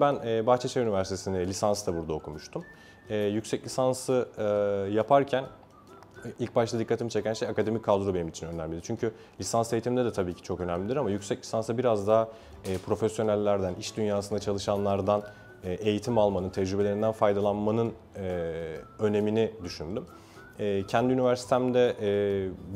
Ben e, Bahçeşehir Üniversitesi'nde lisans da burada okumuştum. E, yüksek lisansı e, yaparken ilk başta dikkatimi çeken şey akademik kadro benim için önemliydi. Çünkü lisans eğitimde de tabii ki çok önemlidir ama yüksek lisansa biraz daha profesyonellerden, iş dünyasında çalışanlardan eğitim almanın, tecrübelerinden faydalanmanın önemini düşündüm. Ee, kendi üniversitemde e,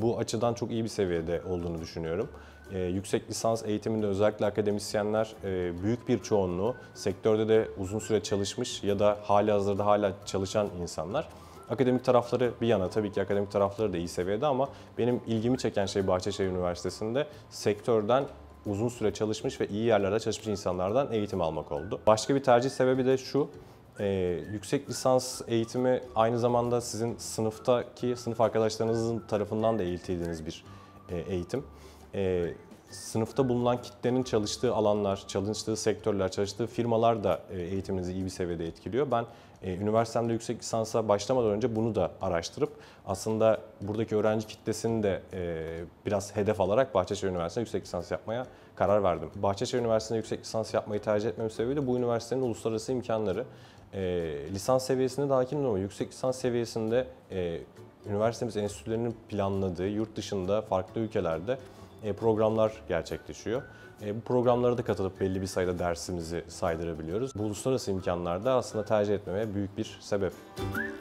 bu açıdan çok iyi bir seviyede olduğunu düşünüyorum. Ee, yüksek lisans eğitiminde özellikle akademisyenler e, büyük bir çoğunluğu sektörde de uzun süre çalışmış ya da hali hazırda hala çalışan insanlar. Akademik tarafları bir yana tabii ki akademik tarafları da iyi seviyede ama benim ilgimi çeken şey Bahçeşehir Üniversitesi'nde sektörden uzun süre çalışmış ve iyi yerlerde çalışmış insanlardan eğitim almak oldu. Başka bir tercih sebebi de şu, ee, yüksek lisans eğitimi aynı zamanda sizin sınıftaki sınıf arkadaşlarınızın tarafından da eğitildiğiniz bir e, eğitim. Ee, sınıfta bulunan kitlenin çalıştığı alanlar, çalıştığı sektörler, çalıştığı firmalar da e, eğitiminizi iyi bir seviyede etkiliyor. Ben e, üniversitemde yüksek lisansa başlamadan önce bunu da araştırıp aslında buradaki öğrenci kitlesini de e, biraz hedef alarak Bahçeşehir Üniversitesi'nde yüksek lisans yapmaya karar verdim. Bahçeşehir Üniversitesi'nde yüksek lisans yapmayı tercih etmem sebebi de bu üniversitenin uluslararası imkanları. Lisans seviyesinde dahilim ama yüksek lisans seviyesinde üniversitemiz enstitülerinin planladığı yurt dışında farklı ülkelerde e, programlar gerçekleşiyor. E, bu programlara da katılıp belli bir sayıda dersimizi saydırabiliyoruz. Bu uluslararası imkanlarda aslında tercih etmemeye büyük bir sebep. Müzik